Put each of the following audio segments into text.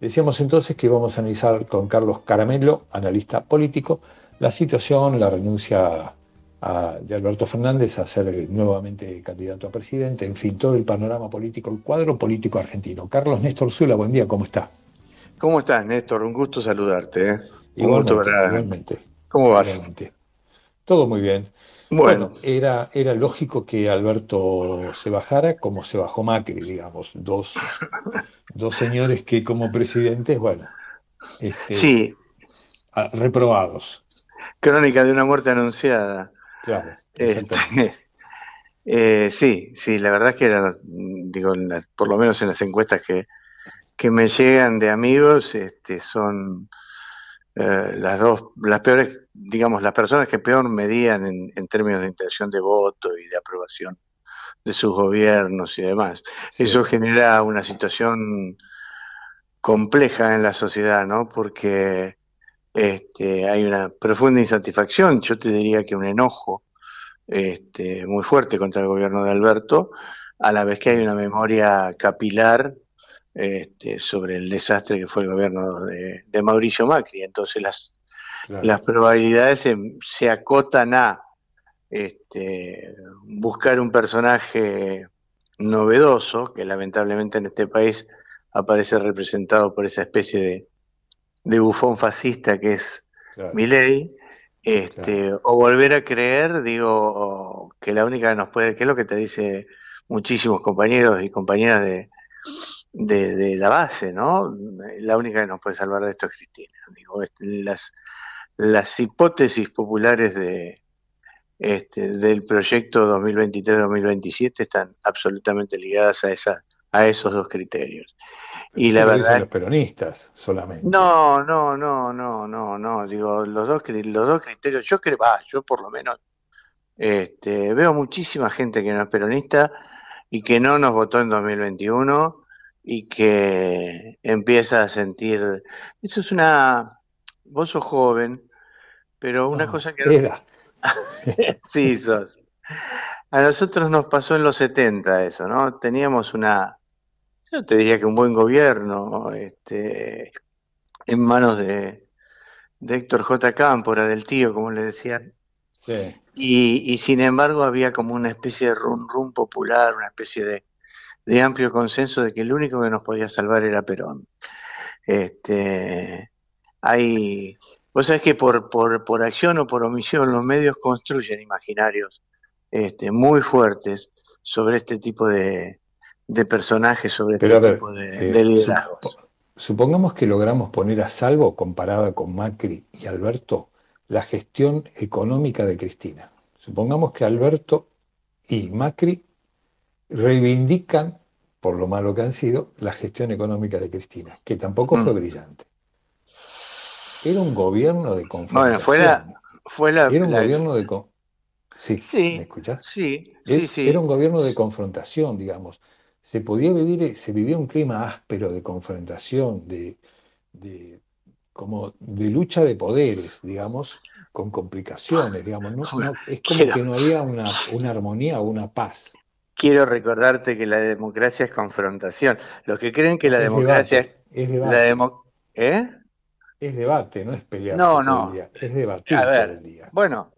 Decíamos entonces que íbamos a analizar con Carlos Caramelo, analista político, la situación, la renuncia de Alberto Fernández a ser nuevamente candidato a presidente, en fin, todo el panorama político, el cuadro político argentino. Carlos Néstor Zula, buen día, ¿cómo está? ¿Cómo estás, Néstor? Un gusto saludarte. ¿eh? Un gusto Igualmente. ¿Cómo vas? Todo muy bien. Bueno, era, era, lógico que Alberto se bajara como se bajó Macri, digamos, dos, dos señores que como presidentes, bueno, este, sí. Ah, reprobados. Crónica de una muerte anunciada. Claro. Este, eh, sí, sí, la verdad es que digo, por lo menos en las encuestas que, que me llegan de amigos, este, son eh, las dos, las peores, digamos, las personas que peor medían en términos de intención de voto y de aprobación de sus gobiernos y demás. Eso genera una situación compleja en la sociedad, ¿no? Porque este, hay una profunda insatisfacción, yo te diría que un enojo este, muy fuerte contra el gobierno de Alberto, a la vez que hay una memoria capilar este, sobre el desastre que fue el gobierno de, Mauricio Macri. Entonces las, las probabilidades se acotan a este, buscar un personaje novedoso, que lamentablemente en este país aparece representado por esa especie de, bufón fascista que es Milady este, o volver a creer, digo, que la única que nos puede, que es lo que te dice muchísimos compañeros y compañeras de, la base, ¿no? La única que nos puede salvar de esto es Cristina. las, las hipótesis populares de, este, del proyecto 2023-2027 están absolutamente ligadas a, esa, a esos dos criterios. y la verdad. los peronistas solamente. No, no, no, no, no, no. Digo, los dos, los dos criterios, yo creo, yo por lo menos este, veo muchísima gente que no es peronista y que no nos votó en 2021 y que empieza a sentir. Eso es una. Vos sos joven, pero una ah, cosa que. Era. sí, sos. A nosotros nos pasó en los 70 eso, ¿no? Teníamos una, yo te diría que un buen gobierno este, en manos de, Héctor J. Cámpora, del tío, como le decían. Sí. Y, sin embargo había como una especie de rum rum popular, una especie de, de, amplio consenso de que el único que nos podía salvar era Perón. Este, hay Vos sabés que por, por, acción o por omisión los medios construyen imaginarios este, muy fuertes sobre este tipo de, personajes, sobre este tipo de, eh, liderazgos. supongamos que logramos poner a salvo, comparada con Macri y Alberto, la gestión económica de Cristina. Supongamos que Alberto y Macri reivindican, por lo malo que han sido, la gestión económica de Cristina, que tampoco fue mm. brillante era un gobierno de confrontación. Bueno, fue la, era un gobierno de sí, sí, ¿me escuchás? Sí, sí, sí, Era un gobierno de confrontación, digamos. Se podía vivir, eh, se vivía un clima áspero de confrontación, de, como de lucha de poderes, digamos, con complicaciones, digamos. es como que no había una, una armonía o una paz. Quiero recordarte que la democracia es confrontación. Los que creen que la democracia es La democracia. ¿Eh? es debate, no es pelear no, no. es debatir a día. Bueno,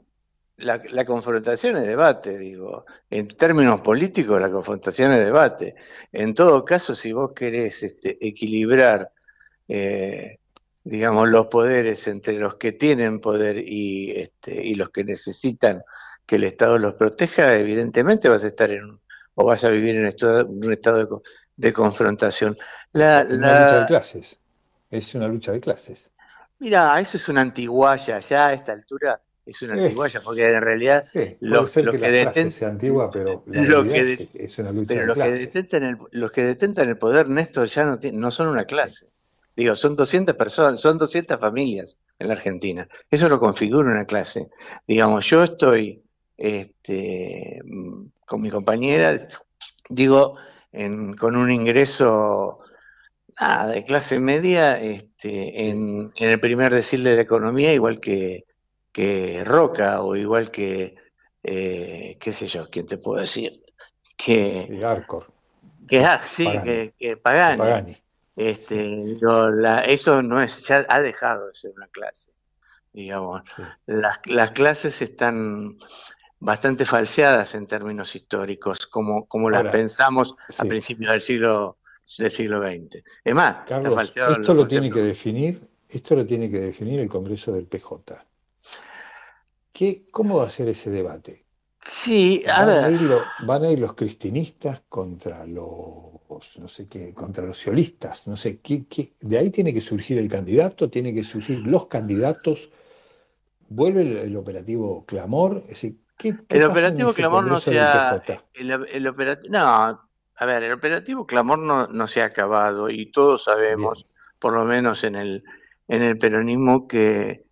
la, confrontación es debate, digo. En términos políticos, la confrontación es debate. En todo caso, si vos querés este, equilibrar, eh, digamos, los poderes entre los que tienen poder y, este, y los que necesitan que el Estado los proteja, evidentemente vas a estar en o vas a vivir en un estado de, confrontación. La, una lucha de clases. Es una lucha de clases. Mira, eso es una antiguaya, ya a esta altura es una antiguaya, porque en realidad los, que, los, que detentan el, poder, Néstor, ya no, no son una clase. Digo, son 200 personas, son 200 familias en la Argentina. Eso lo configura una clase. Digamos, yo estoy este, mm, con mi compañera, digo, con un ingreso de clase media, este, este, en, el primer decirle de la economía, igual que, que Roca o igual que, eh, qué sé yo, ¿quién te puedo decir? Que, Arcor. Que, ah, sí, Que, Pagani. Este, eso no es, ya ha dejado de ser una clase, digamos. Las, clases están bastante falseadas en términos históricos, como, como las pensamos a principios del siglo del siglo XX. Es más, esto lo tiene que definir, esto lo tiene que definir el Congreso del PJ. ¿Cómo va a ser ese debate? Sí, van, A ir los cristinistas contra los no sé qué, contra los ciolistas, no sé qué, de ahí tiene que surgir el candidato, tiene que surgir los candidatos. Vuelve el, operativo clamor, el operativo clamor no sea el, el operativo, no, a ver, el operativo Clamor no, se ha acabado y todos sabemos, por lo menos en el, peronismo, que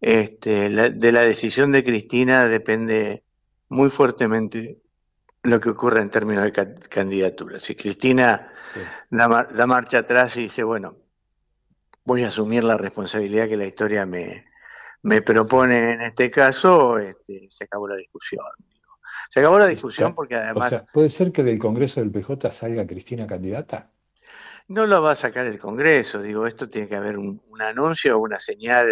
este, de la decisión de Cristina depende muy fuertemente lo que ocurre en términos de candidatura. Si Cristina da, marcha atrás y dice, bueno, voy a asumir la responsabilidad que la historia me, me propone en este caso, este, se acabó la discusión. Se acabó la discusión porque además... ¿Puede ser que del Congreso del PJ salga Cristina candidata? No lo va a sacar el Congreso, digo, esto tiene que haber un, anuncio o una señal.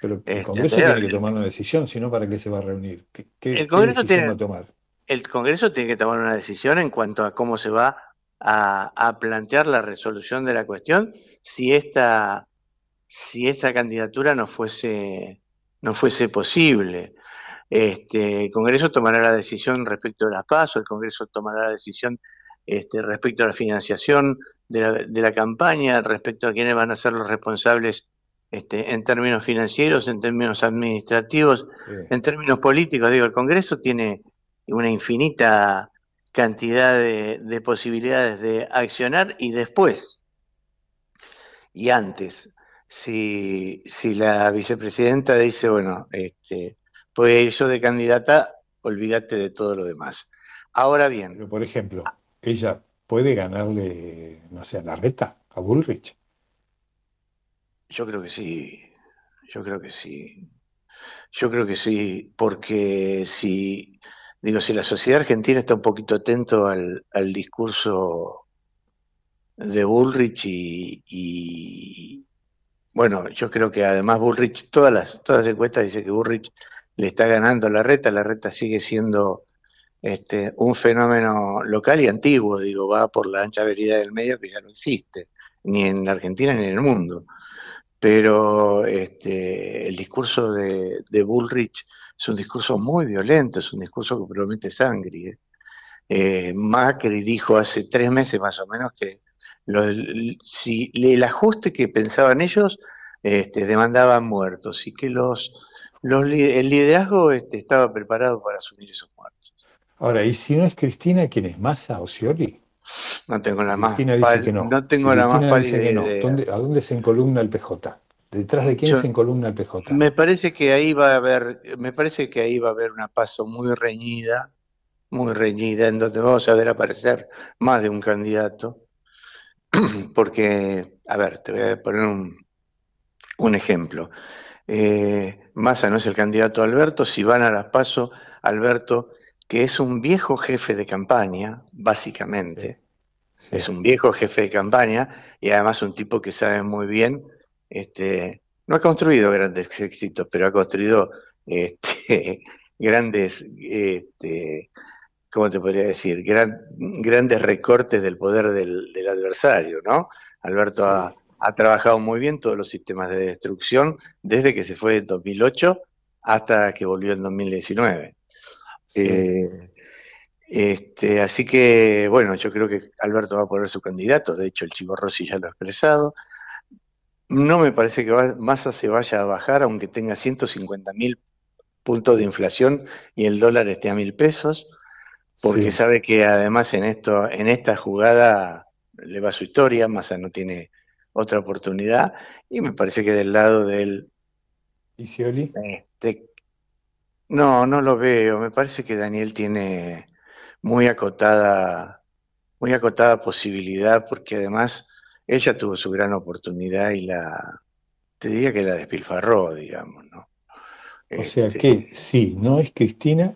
pero el este, Congreso tiene que tomar una decisión, sino para qué se va a reunir. ¿Qué, el Congreso tiene, va tomar? El Congreso tiene que tomar una decisión en cuanto a cómo se va a, plantear la resolución de la cuestión si esta, si esta candidatura no fuese, no fuese posible. Este, el Congreso tomará la decisión respecto de paz, PASO, el Congreso tomará la decisión este, respecto a la financiación de la, campaña, respecto a quiénes van a ser los responsables este, en términos financieros, en términos administrativos, en términos políticos. Digo, el Congreso tiene una infinita cantidad de, posibilidades de accionar y después y antes. Si, si la vicepresidenta dice, bueno, este, pues yo de candidata, olvídate de todo lo demás. Ahora bien. por ejemplo, ella puede ganarle, no sé, a la reta, a Bullrich. Yo creo que sí. Yo creo que sí. Yo creo que sí, porque si, digo, si la sociedad argentina está un poquito atento al, discurso de Bullrich y, bueno, yo creo que además Bullrich, todas las, todas las encuestas dicen que Bullrich le está ganando la reta, la reta sigue siendo este, un fenómeno local y antiguo, digo, va por la ancha vereda del medio que ya no existe, ni en la Argentina ni en el mundo. Pero este, el discurso de, Bullrich es un discurso muy violento, es un discurso que promete sangre. ¿eh? Eh, Macri dijo hace tres meses más o menos que si el ajuste que pensaban ellos este, muertos y que los el liderazgo este, estaba preparado para asumir esos muertos. Ahora, ¿y si no es Cristina, quién es Massa o Scioli? No tengo la más Cristina dice que no. No tengo la más ¿A dónde se encolumna el PJ? ¿Detrás de quién se encolumna el PJ? Me parece que ahí va a haber, me parece que ahí va a haber una paso muy reñida, muy reñida, en donde vamos a ver aparecer más de un candidato. Porque, a ver, te voy a poner un, ejemplo. Eh, Massa no es el candidato Alberto, si van a las PASO, Alberto, que es un viejo jefe de campaña, básicamente, es un viejo jefe de campaña y además un tipo que sabe muy bien, este, no ha construido grandes éxitos, pero ha construido este, grandes, este, ¿cómo te podría decir? grandes recortes del poder del, del adversario, ¿no? Alberto ha, ha trabajado muy bien todos los sistemas de destrucción desde que se fue en 2008 hasta que volvió en 2019. Eh, este, así que, bueno, yo creo que Alberto va a poner su candidato, de hecho el Chico Rossi ya lo ha expresado. No me parece que Massa se vaya a bajar, aunque tenga 150 mil puntos de inflación y el dólar esté a mil pesos, porque sabe que además en, esto, en esta jugada le va su historia, Massa no tiene otra oportunidad. Y me parece que del lado del. ¿Y Este, no, no lo veo. Me parece que Daniel tiene muy acotada, muy acotada posibilidad, porque además ella tuvo su gran oportunidad y la. Te diría que la despilfarró, digamos, ¿no? O sea este, que si no es Cristina,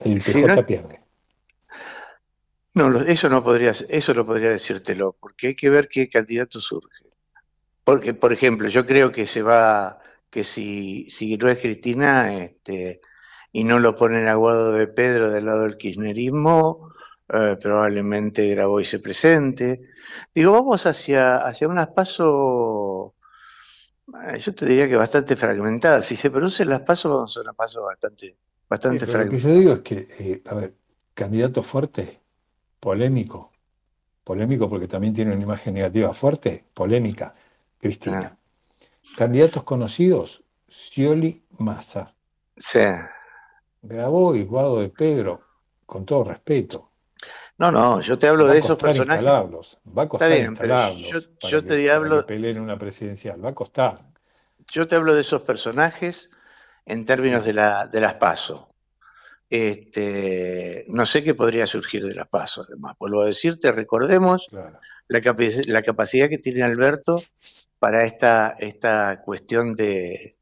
el PJ pierde. No, eso no podría, eso lo podría decírtelo, porque hay que ver qué candidato surge. Porque, por ejemplo, yo creo que se va, que si, si no es Cristina este, y no lo ponen a aguado de Pedro del lado del kirchnerismo, eh, probablemente probablemente y se presente. Digo, vamos hacia, hacia unas pasos eh, yo te diría que bastante fragmentada. Si se producen las pasos, son las pasos bastante, bastante fragmentadas. Lo que yo digo es que, eh, a ver, candidato fuerte, polémico, polémico porque también tiene una imagen negativa fuerte, polémica. Cristina. Candidatos conocidos, Scioli Massa. Sí. Grabó Guado de Pedro, con todo respeto. No, no, yo te hablo de esos personajes. Va a costar bien, Yo, para yo te hablo. en una presidencial, va a costar. Yo te hablo de esos personajes en términos de, la, de las PASO. Este, no sé qué podría surgir de las PASO, además. Vuelvo a decirte, recordemos la, la, capacidad que tiene Alberto para esta, esta cuestión de,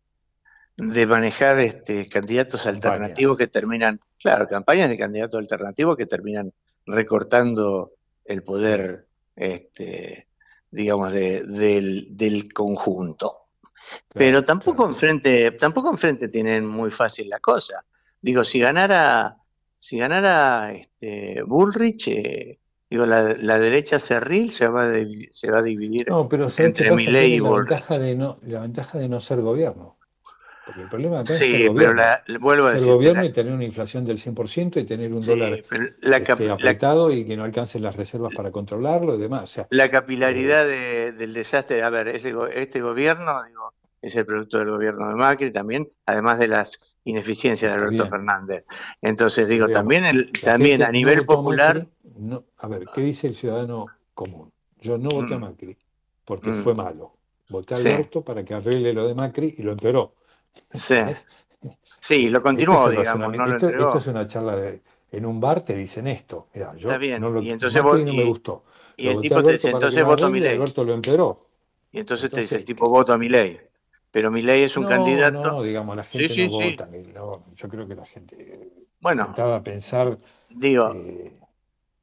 manejar este, candidatos alternativos que terminan, claro, campañas de candidatos alternativos que terminan recortando el poder, este, digamos, del, conjunto. Pero tampoco enfrente, tampoco enfrente tienen muy fácil la cosa. Digo, si ganara, si ganara este, Bullrich, eh, Digo, la, derecha cerril se va, a se va a dividir no, pero ley entre este y la ventaja, de no, la ventaja de no ser gobierno. Porque el problema sí, es el gobierno. Pero vuelvo gobierno y tener una inflación del 100% y tener un dólar la, este, y que no alcancen las reservas para controlarlo y demás. la capilaridad eh, del desastre, a ver, este gobierno, digo, es el producto del gobierno de Macri también, además de las ineficiencias de Alberto Fernández. Entonces digo, también, también a nivel popular... a ver, ¿qué dice el ciudadano común? Yo no voté a mm. Macri porque mm. fue malo. Voté a Alberto para que arregle lo de Macri y lo empeoró. Sí, lo este continuó, digamos. esto, es una charla de... En un bar te dicen esto. mira yo No lo, y entonces no y, me gustó. Y el tipo te dice, entonces voto mi ley. Alberto lo empeoró. Y entonces, entonces te dice, el tipo, voto a mi ley pero Milei es un candidato. No, digamos, la gente no vota. yo creo que la gente eh, bueno, a pensar. Digo, eh,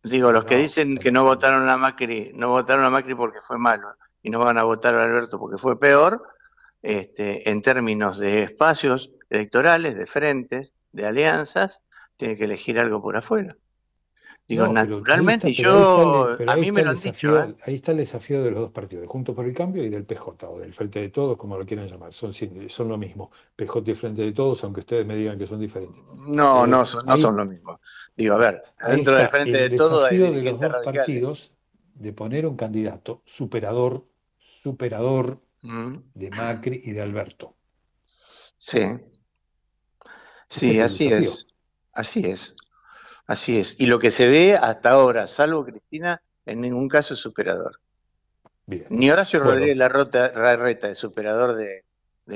digo los que dicen que no votaron a Macri, no votaron a Macri porque fue malo y no van a votar a Alberto porque fue peor, este, en términos de espacios electorales, de frentes, de alianzas, tiene que elegir algo por afuera. Digo, naturalmente, yo, a mí me lo han dicho. ¿eh? Ahí está el desafío de los dos partidos, de Juntos por el Cambio y del PJ, o del Frente de Todos, como lo quieran llamar. Son, son lo mismo, PJ y Frente de Todos, aunque ustedes me digan que son diferentes. No, no, son, son lo mismo. Digo, a ver, dentro del Frente de Todos El desafío de los dos ¿eh? partidos de poner un candidato superador, superador mm. de Macri y de Alberto. Sí, este sí, así es. Así es. Así es. Y lo que se ve hasta ahora, salvo Cristina, en ningún caso es superador. Ni Horacio Rodríguez Larreta es superador de,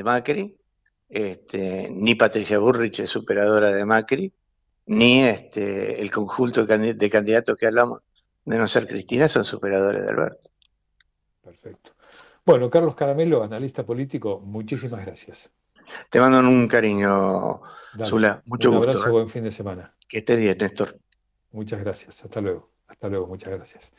Macri, este, ni Patricia Burrich es superadora de Macri, ni este, el conjunto de candidatos que hablamos de no ser Cristina son superadores de Alberto. Perfecto. Bueno, Carlos Caramelo, analista político, muchísimas gracias. Te mando un cariño, Zula. Mucho gusto. Un abrazo, ¿eh? buen fin de semana. Que estés bien, Néstor. Muchas gracias. Hasta luego. Hasta luego. Muchas gracias.